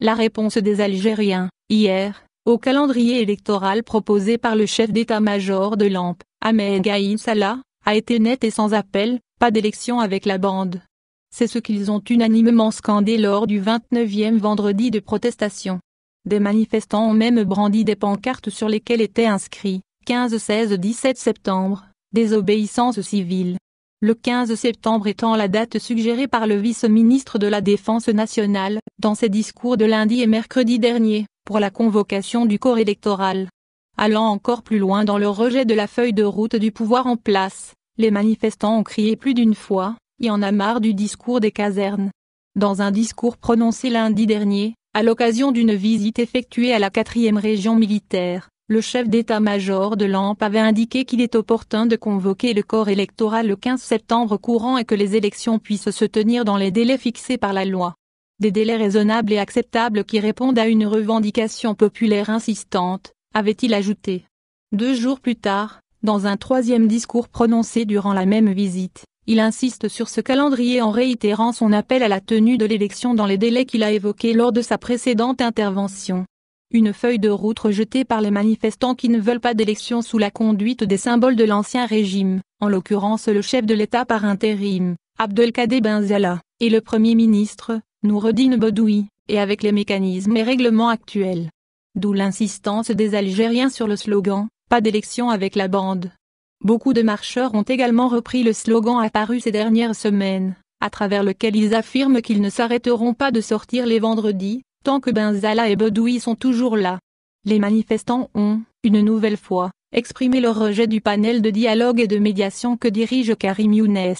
La réponse des Algériens, hier, au calendrier électoral proposé par le chef d'état-major de l'AMP, Ahmed Gaïd Salah, a été nette et sans appel, pas d'élection avec la bande. C'est ce qu'ils ont unanimement scandé lors du 29e vendredi de protestation. Des manifestants ont même brandi des pancartes sur lesquelles étaient inscrits 15-16-17 septembre, désobéissance civile, le 15 septembre étant la date suggérée par le vice-ministre de la Défense nationale, dans ses discours de lundi et mercredi dernier, pour la convocation du corps électoral. Allant encore plus loin dans le rejet de la feuille de route du pouvoir en place, les manifestants ont crié plus d'une fois, et en a marre du discours des casernes. Dans un discours prononcé lundi dernier, à l'occasion d'une visite effectuée à la 4e région militaire, le chef d'état-major de l'AMP avait indiqué qu'il est opportun de convoquer le corps électoral le 15 septembre courant et que les élections puissent se tenir dans les délais fixés par la loi. Des délais raisonnables et acceptables qui répondent à une revendication populaire insistante, avait-il ajouté. Deux jours plus tard, dans un troisième discours prononcé durant la même visite, il insiste sur ce calendrier en réitérant son appel à la tenue de l'élection dans les délais qu'il a évoqués lors de sa précédente intervention une feuille de route rejetée par les manifestants qui ne veulent pas d'élection sous la conduite des symboles de l'ancien régime, en l'occurrence le chef de l'État par intérim, Abdelkader Benzala, et le Premier ministre, Noureddine Bodoui, et avec les mécanismes et règlements actuels. D'où l'insistance des Algériens sur le slogan « Pas d'élection avec la bande ». Beaucoup de marcheurs ont également repris le slogan apparu ces dernières semaines, à travers lequel ils affirment qu'ils ne s'arrêteront pas de sortir les vendredis, tant que Benzala et Bedoui sont toujours là. Les manifestants ont, une nouvelle fois, exprimé leur rejet du panel de dialogue et de médiation que dirige Karim Younes.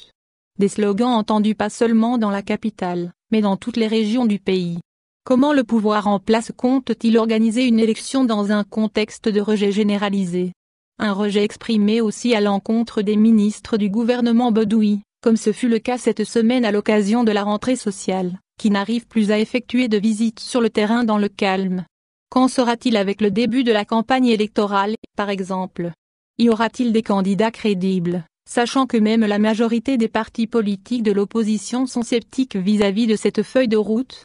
Des slogans entendus pas seulement dans la capitale, mais dans toutes les régions du pays. Comment le pouvoir en place compte-t-il organiser une élection dans un contexte de rejet généralisé Un rejet exprimé aussi à l'encontre des ministres du gouvernement Bedoui, comme ce fut le cas cette semaine à l'occasion de la rentrée sociale qui n'arrive plus à effectuer de visites sur le terrain dans le calme. Qu'en sera-t-il avec le début de la campagne électorale, par exemple Y aura-t-il des candidats crédibles, sachant que même la majorité des partis politiques de l'opposition sont sceptiques vis-à-vis -vis de cette feuille de route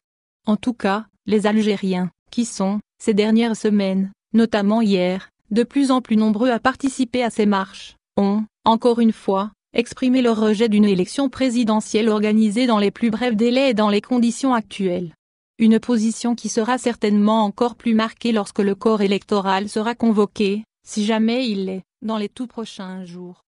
En tout cas, les Algériens, qui sont, ces dernières semaines, notamment hier, de plus en plus nombreux à participer à ces marches, ont, encore une fois, exprimer leur rejet d'une élection présidentielle organisée dans les plus brefs délais et dans les conditions actuelles. Une position qui sera certainement encore plus marquée lorsque le corps électoral sera convoqué, si jamais il l'est, dans les tout prochains jours.